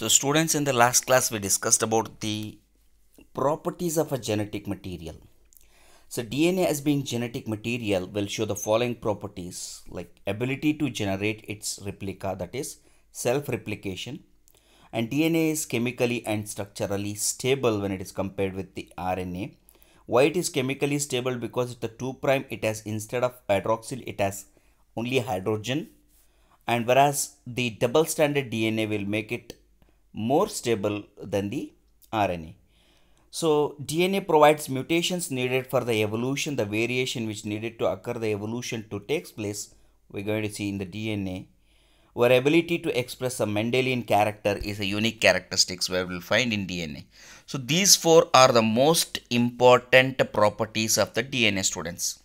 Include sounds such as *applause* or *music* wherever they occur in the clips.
So students in the last class we discussed about the properties of a genetic material. So DNA as being genetic material will show the following properties like ability to generate its replica that is self-replication and DNA is chemically and structurally stable when it is compared with the RNA. Why it is chemically stable because the 2 prime it has instead of hydroxyl it has only hydrogen and whereas the double stranded DNA will make it more stable than the RNA. So DNA provides mutations needed for the evolution, the variation which needed to occur, the evolution to takes place. We're going to see in the DNA where ability to express a Mendelian character is a unique characteristics where we'll find in DNA. So these four are the most important properties of the DNA students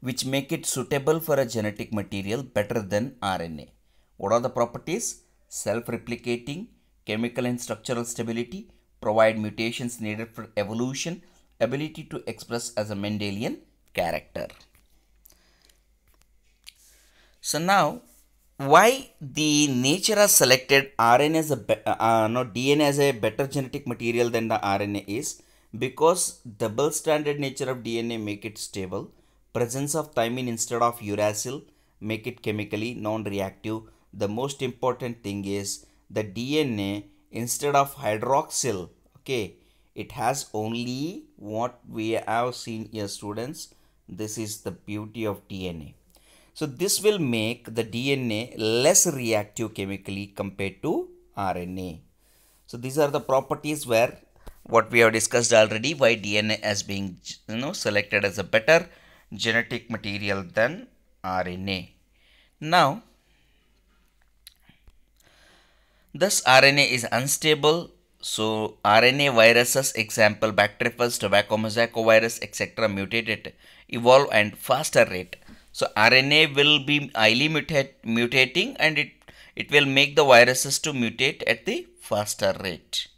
which make it suitable for a genetic material better than RNA. What are the properties? Self-replicating, chemical and structural stability, provide mutations needed for evolution, ability to express as a Mendelian character. So now why the nature has selected RNA as a uh, uh, no DNA as a better genetic material than the RNA is because double stranded nature of DNA make it stable presence of thymine instead of uracil make it chemically non-reactive the most important thing is the DNA instead of hydroxyl okay it has only what we have seen here students this is the beauty of DNA so this will make the DNA less reactive chemically compared to RNA so these are the properties where what we have discussed already why DNA as being you know selected as a better genetic material than RNA now Thus RNA is unstable. So RNA viruses, example bacterophage, tobacco virus, etc. mutated, evolve and faster rate. So RNA will be highly mutate, mutating and it, it will make the viruses to mutate at the faster rate.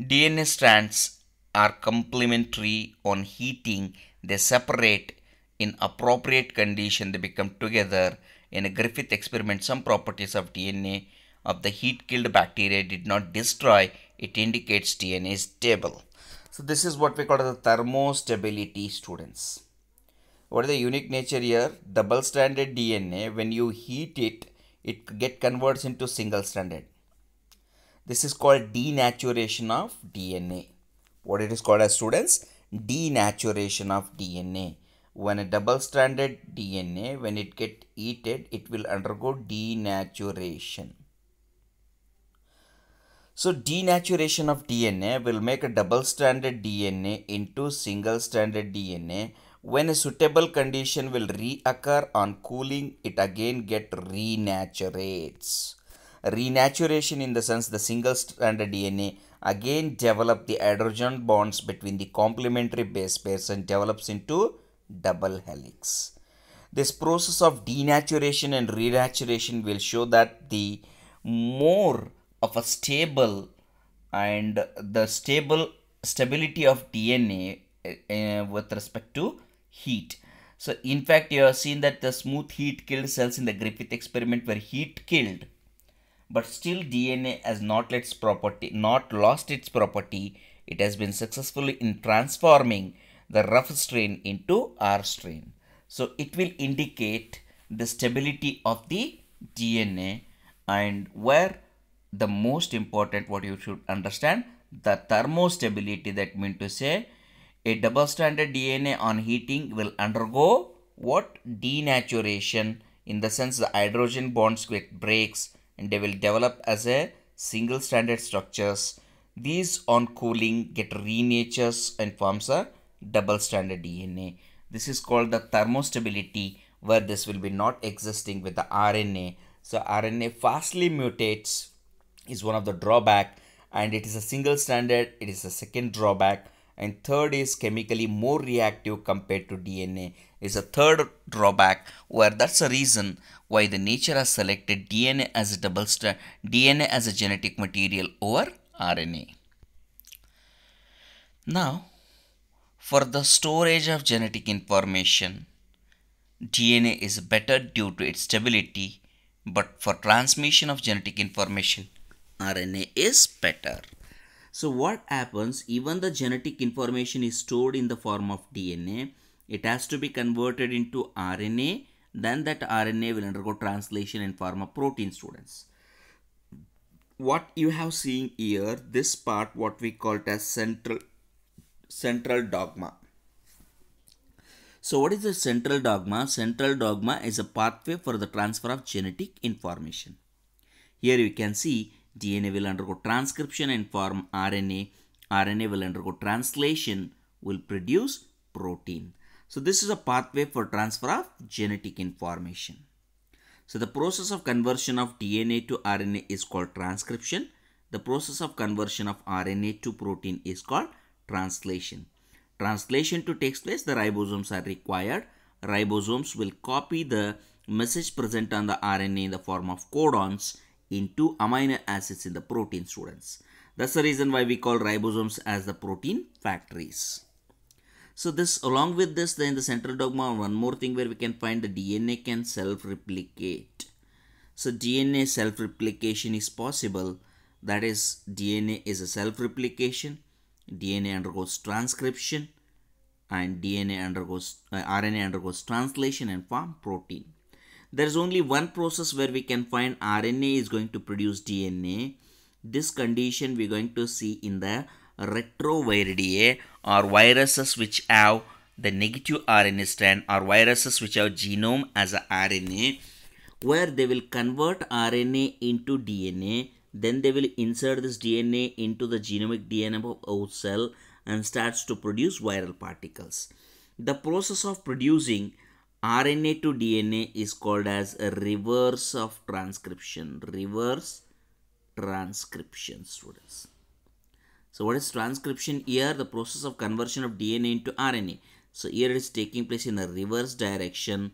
DNA strands are complementary on heating. They separate in appropriate condition. They become together. In a Griffith experiment, some properties of DNA of the heat-killed bacteria did not destroy, it indicates DNA is stable. So this is what we call the thermostability students. What is the unique nature here? Double-stranded DNA, when you heat it, it get converts into single-stranded. This is called denaturation of DNA. What it is called as students? Denaturation of DNA when a double-stranded DNA, when it get heated, it will undergo denaturation. So denaturation of DNA will make a double-stranded DNA into single-stranded DNA. When a suitable condition will reoccur on cooling, it again get renaturates. Renaturation in the sense the single-stranded DNA again develop the hydrogen bonds between the complementary base pairs and develops into double helix. This process of denaturation and renaturation will show that the more of a stable and the stable stability of DNA uh, eh, eh, with respect to heat. So in fact, you have seen that the smooth heat killed cells in the Griffith experiment were heat killed, but still DNA has not its property, not lost its property. It has been successful in transforming the rough strain into R strain. So it will indicate the stability of the DNA and where the most important what you should understand the thermostability that mean to say a double stranded DNA on heating will undergo what denaturation in the sense the hydrogen bonds get breaks and they will develop as a single stranded structures these on cooling get renatures and forms a double stranded DNA this is called the thermostability where this will be not existing with the RNA so RNA fastly mutates is one of the drawback and it is a single standard. it is a second drawback and third is chemically more reactive compared to DNA is a third drawback where that's the reason why the nature has selected DNA as a double strand DNA as a genetic material over RNA. Now for the storage of genetic information DNA is better due to its stability but for transmission of genetic information RNA is better. So what happens even the genetic information is stored in the form of DNA. It has to be converted into RNA. Then that RNA will undergo translation and form a protein students. What you have seen here, this part what we call it as central, central dogma. So what is the central dogma? Central dogma is a pathway for the transfer of genetic information. Here you can see DNA will undergo transcription and form RNA. RNA will undergo translation, will produce protein. So this is a pathway for transfer of genetic information. So the process of conversion of DNA to RNA is called transcription. The process of conversion of RNA to protein is called translation. Translation to takes place, the ribosomes are required. Ribosomes will copy the message present on the RNA in the form of codons into amino acids in the protein students. That's the reason why we call ribosomes as the protein factories. So this along with this then the central dogma one more thing where we can find the DNA can self-replicate. So DNA self-replication is possible that is DNA is a self-replication, DNA undergoes transcription and DNA undergoes uh, RNA undergoes translation and form protein there is only one process where we can find RNA is going to produce DNA. This condition we're going to see in the retroviridae or viruses which have the negative RNA strand or viruses which have genome as a RNA where they will convert RNA into DNA then they will insert this DNA into the genomic DNA of our cell and starts to produce viral particles. The process of producing RNA to DNA is called as a reverse of transcription. Reverse transcription, students. So what is transcription here? The process of conversion of DNA into RNA. So here it is taking place in a reverse direction.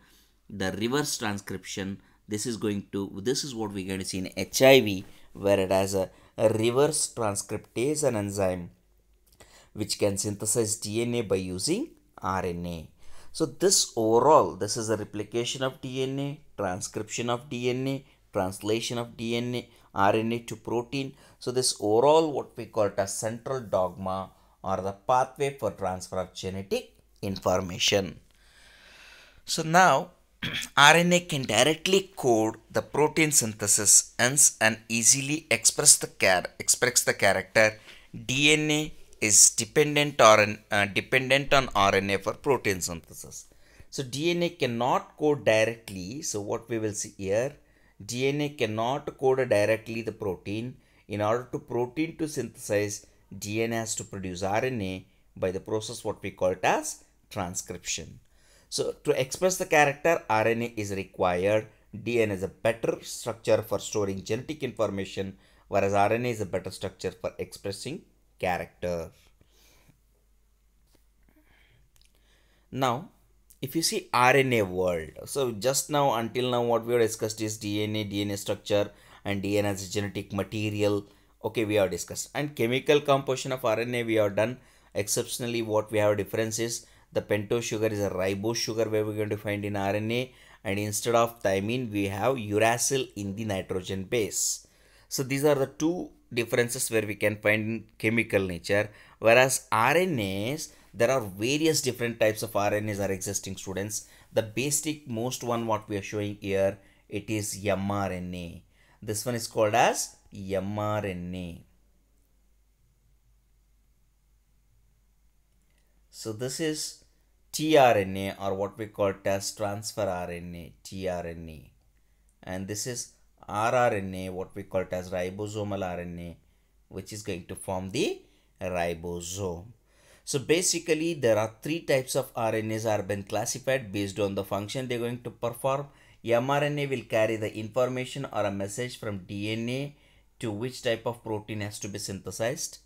The reverse transcription. This is going to, this is what we're going to see in HIV where it has a, a reverse transcriptase, an enzyme which can synthesize DNA by using RNA. So this overall, this is a replication of DNA, transcription of DNA, translation of DNA, RNA to protein. So this overall what we call it a central dogma or the pathway for transfer of genetic information. So now RNA *clears throat* can directly code the protein synthesis and easily express the, car express the character DNA is dependent, RN, uh, dependent on RNA for protein synthesis. So DNA cannot code directly. So what we will see here, DNA cannot code directly the protein. In order to protein to synthesize, DNA has to produce RNA by the process what we call it as transcription. So to express the character, RNA is required. DNA is a better structure for storing genetic information, whereas RNA is a better structure for expressing character. Now, if you see RNA world, so just now until now what we have discussed is DNA, DNA structure and DNA as a genetic material. Okay, we have discussed and chemical composition of RNA we have done exceptionally what we have difference is the pentose sugar is a ribose sugar where we're going to find in RNA and instead of thymine we have uracil in the nitrogen base. So these are the two differences where we can find chemical nature whereas RNAs there are various different types of RNAs are existing students the basic most one what we are showing here it is mRNA this one is called as mRNA so this is tRNA or what we call as transfer RNA tRNA and this is rRNA, what we call it as ribosomal RNA, which is going to form the ribosome. So basically there are three types of RNAs are been classified based on the function they're going to perform. mRNA will carry the information or a message from DNA to which type of protein has to be synthesized.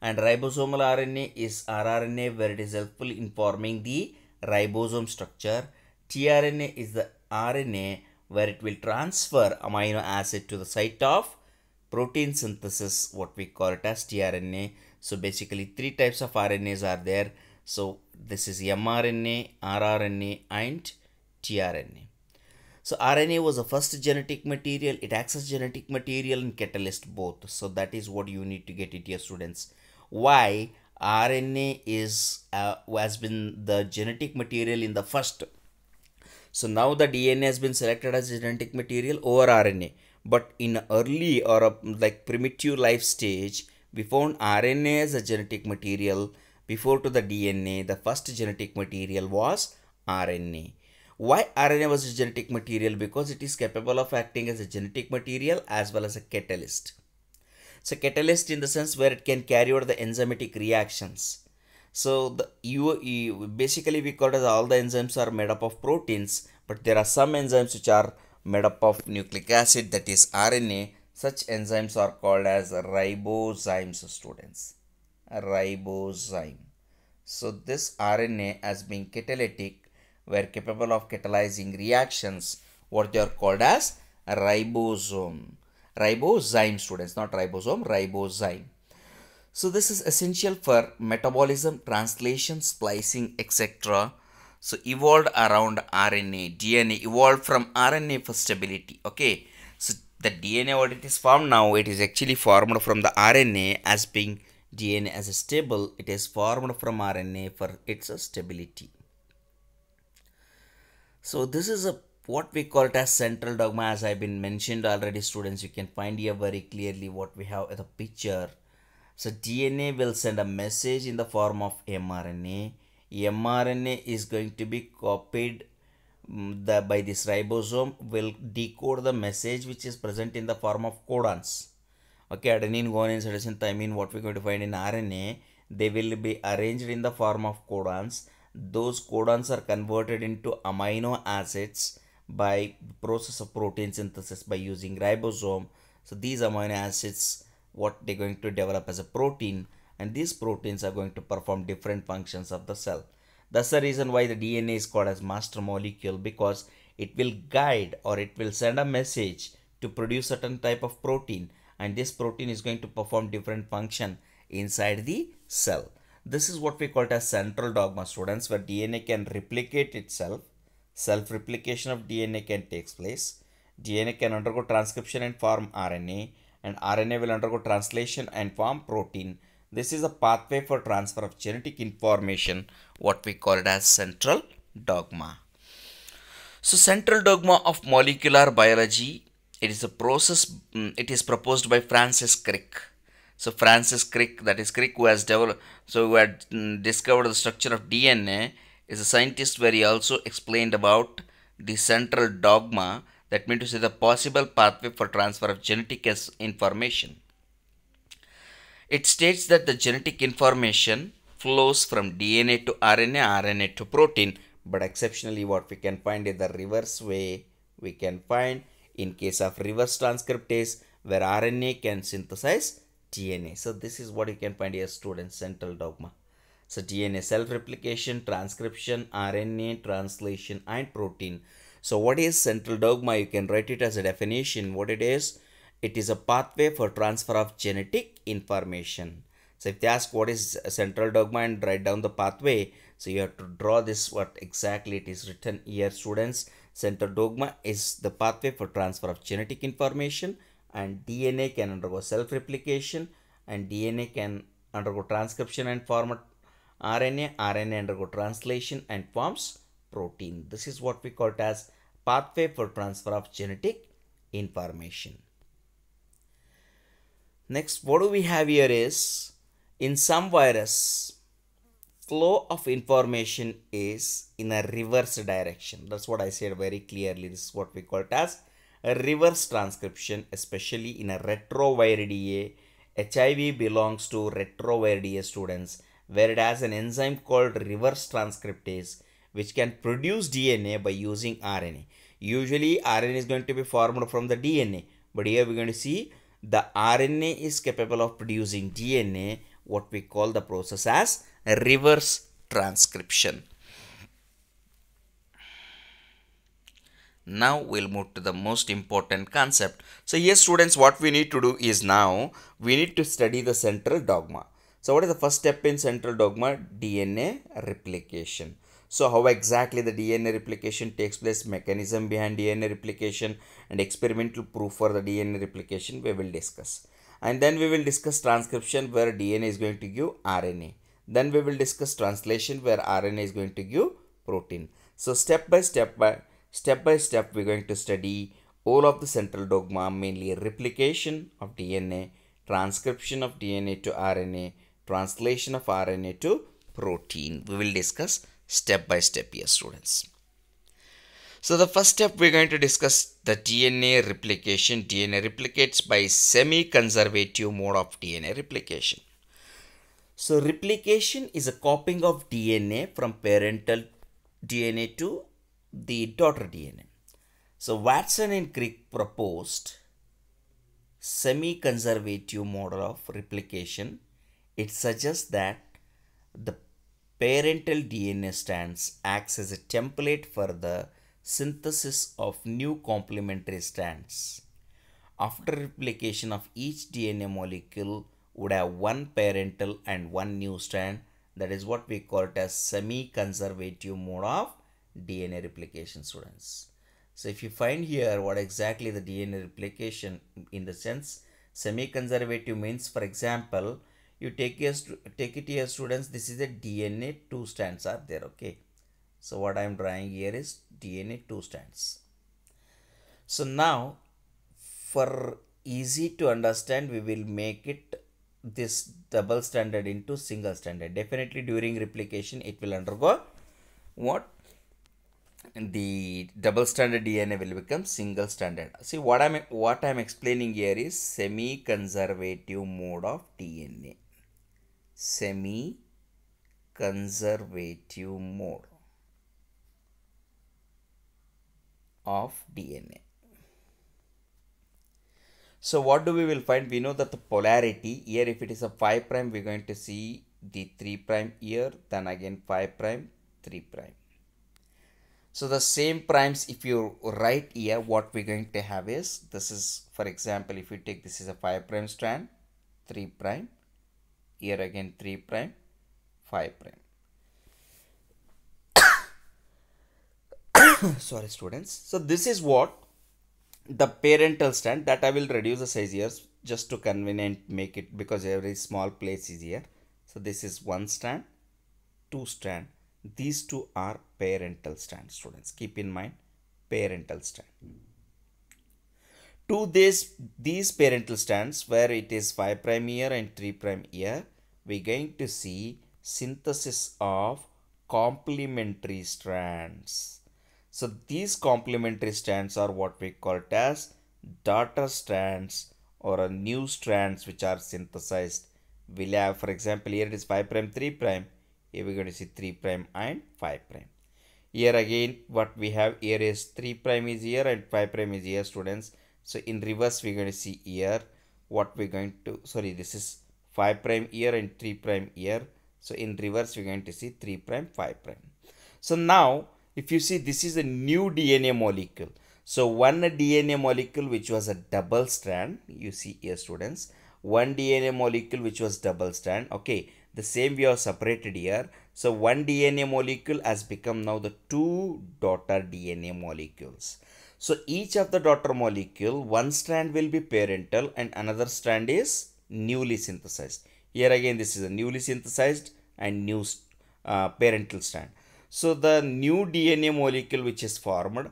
And ribosomal RNA is rRNA where it is helpful in forming the ribosome structure. tRNA is the RNA where it will transfer amino acid to the site of protein synthesis, what we call it as tRNA. So basically three types of RNAs are there. So this is mRNA, rRNA and tRNA. So RNA was the first genetic material. It acts as genetic material and catalyst both. So that is what you need to get it your students. Why RNA is uh, has been the genetic material in the first so now the DNA has been selected as genetic material over RNA. But in early or a, uh, like primitive life stage, we found RNA as a genetic material. Before to the DNA, the first genetic material was RNA. Why RNA was a genetic material? Because it is capable of acting as a genetic material as well as a catalyst. So catalyst in the sense where it can carry out the enzymatic reactions so the you, you basically we call it all the enzymes are made up of proteins, but there are some enzymes which are made up of nucleic acid that is RNA. Such enzymes are called as ribozymes students. Ribozyme. So this RNA as being catalytic were capable of catalyzing reactions what they are called as ribosome. Ribozyme students not ribosome, ribozyme. So this is essential for metabolism, translation, splicing, etc. So evolved around RNA, DNA evolved from RNA for stability. Okay. So the DNA what it is formed now, it is actually formed from the RNA as being DNA as a stable. It is formed from RNA for its stability. So this is a what we call it as central dogma as I've been mentioned already students you can find here very clearly what we have in the picture so DNA will send a message in the form of mRNA. mRNA is going to be copied mm, the, by this ribosome will decode the message which is present in the form of codons. Okay, adenine, guanine, cytosine, thymine, what we're going to find in RNA, they will be arranged in the form of codons. Those codons are converted into amino acids by process of protein synthesis by using ribosome. So these amino acids what they're going to develop as a protein and these proteins are going to perform different functions of the cell. That's the reason why the DNA is called as master molecule because it will guide or it will send a message to produce certain type of protein and this protein is going to perform different function inside the cell. This is what we call as central dogma students where DNA can replicate itself, self-replication of DNA can take place, DNA can undergo transcription and form RNA, and RNA will undergo translation and form protein. This is a pathway for transfer of genetic information, what we call it as central dogma. So central dogma of molecular biology, it is a process, mm, it is proposed by Francis Crick. So Francis Crick, that is Crick who has developed, so who had mm, discovered the structure of DNA, is a scientist where he also explained about the central dogma that means to say the possible pathway for transfer of genetic information. It states that the genetic information flows from DNA to RNA, RNA to protein. But exceptionally what we can find is the reverse way we can find in case of reverse transcriptase where RNA can synthesize DNA. So this is what you can find here students central dogma. So DNA self-replication, transcription, RNA, translation and protein. So what is central dogma? You can write it as a definition. What it is? It is a pathway for transfer of genetic information. So if they ask what is central dogma and write down the pathway, so you have to draw this what exactly it is written here students. Central dogma is the pathway for transfer of genetic information and DNA can undergo self-replication and DNA can undergo transcription and form RNA, RNA undergo translation and forms protein. This is what we call it as pathway for transfer of genetic information. Next, what do we have here is in some virus, flow of information is in a reverse direction. That's what I said very clearly. This is what we call it as a reverse transcription, especially in a retrovirida. HIV belongs to retrovirida students, where it has an enzyme called reverse transcriptase which can produce DNA by using RNA. Usually RNA is going to be formed from the DNA. But here we're going to see the RNA is capable of producing DNA, what we call the process as reverse transcription. Now we'll move to the most important concept. So here students, what we need to do is now, we need to study the central dogma. So what is the first step in central dogma? DNA replication. So how exactly the DNA replication takes place, mechanism behind DNA replication and experimental proof for the DNA replication we will discuss. And then we will discuss transcription where DNA is going to give RNA. Then we will discuss translation where RNA is going to give protein. So step by step by step by step we're going to study all of the central dogma mainly replication of DNA, transcription of DNA to RNA, translation of RNA to protein. We will discuss step by step here students. So the first step we're going to discuss the DNA replication. DNA replicates by semi-conservative mode of DNA replication. So replication is a copying of DNA from parental DNA to the daughter DNA. So Watson and Crick proposed semi-conservative model of replication. It suggests that the parental DNA strands acts as a template for the synthesis of new complementary strands. After replication of each DNA molecule would have one parental and one new strand. That is what we call it as semi-conservative mode of DNA replication students. So if you find here what exactly the DNA replication in the sense semi-conservative means for example you take your take it your students this is a dna two strands are there okay so what i am drawing here is dna two strands so now for easy to understand we will make it this double stranded into single standard definitely during replication it will undergo what the double stranded dna will become single stranded see what i'm what i'm explaining here is semi conservative mode of dna semi conservative mode of DNA. So what do we will find? We know that the polarity here if it is a 5 prime we are going to see the 3 prime here then again 5 prime 3 prime. So the same primes if you write here what we're going to have is this is for example if you take this is a 5 prime strand 3 prime here again 3 prime 5 prime *coughs* sorry students so this is what the parental stand that I will reduce the size here just to convenient make it because every small place is here so this is one strand two strand these two are parental strand students keep in mind parental strand to this these parental strands where it is 5 prime here and 3 prime here we're going to see synthesis of complementary strands so these complementary strands are what we call it as daughter strands or a new strands which are synthesized we'll have for example here it is 5 prime 3 prime here we're going to see 3 prime and 5 prime here again what we have here is 3 prime is here and 5 prime is here students so in reverse, we're going to see here what we're going to, sorry, this is 5 prime here and 3 prime here. So in reverse, we're going to see 3 prime, 5 prime. So now, if you see, this is a new DNA molecule. So one DNA molecule which was a double strand, you see here students, one DNA molecule which was double strand, okay, the same we have separated here. So one DNA molecule has become now the two daughter DNA molecules. So each of the daughter molecule, one strand will be parental and another strand is newly synthesized. Here again, this is a newly synthesized and new uh, parental strand. So the new DNA molecule which is formed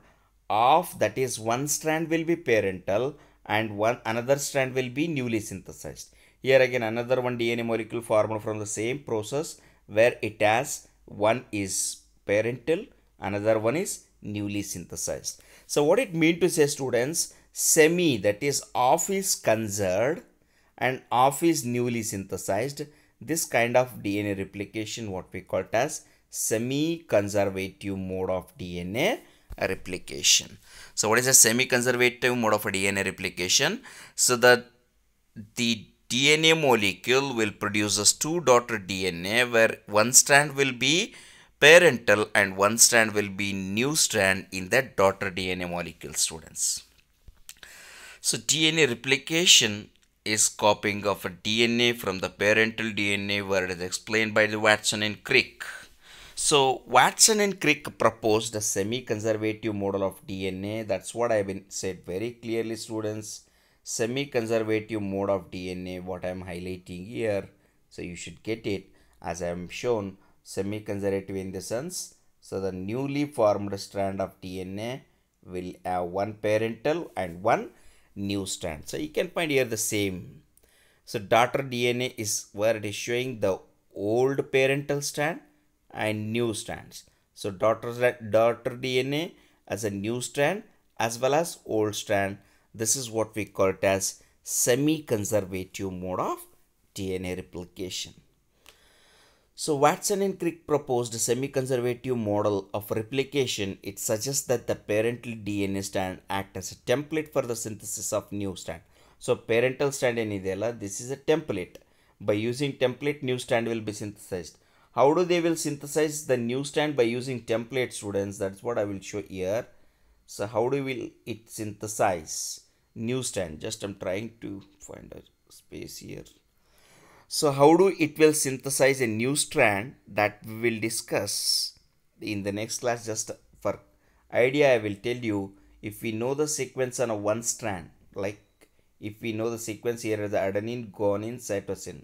of that is one strand will be parental and one another strand will be newly synthesized. Here again another one DNA molecule formed from the same process where it has one is parental, another one is newly synthesized. So what it mean to say students, semi that is off is conserved and off is newly synthesized. This kind of DNA replication what we call it as semi-conservative mode of DNA replication. So what is a semi-conservative mode of DNA replication? So that the DNA molecule will produce a two daughter DNA where one strand will be parental and one strand will be new strand in the daughter DNA molecule students. So DNA replication is copying of a DNA from the parental DNA where it is explained by the Watson and Crick. So Watson and Crick proposed a semi-conservative model of DNA. That's what I've been said very clearly students. Semi-conservative mode of DNA what I'm highlighting here. So you should get it as I'm shown semi-conservative in the sense so the newly formed strand of DNA will have one parental and one new strand. So you can find here the same. So daughter DNA is where it is showing the old parental strand and new strands. So daughter, daughter DNA as a new strand as well as old strand. This is what we call it as semi-conservative mode of DNA replication. So Watson and Crick proposed a semi-conservative model of replication. It suggests that the parental DNA strand act as a template for the synthesis of new strand. So parental strand in this is a template. By using template, new strand will be synthesized. How do they will synthesize the new strand by using template students? That's what I will show here. So how do will it synthesize new strand? Just I'm trying to find a space here. So how do it will synthesize a new strand that we will discuss in the next class just for idea I will tell you if we know the sequence on a one strand like if we know the sequence here is adenine guanine cytosine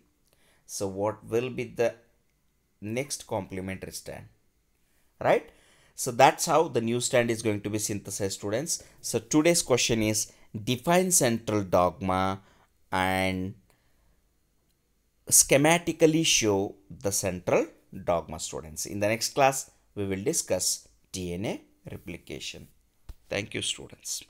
so what will be the next complementary strand right so that's how the new strand is going to be synthesized students so today's question is define central dogma and schematically show the central dogma students. In the next class, we will discuss DNA replication. Thank you students.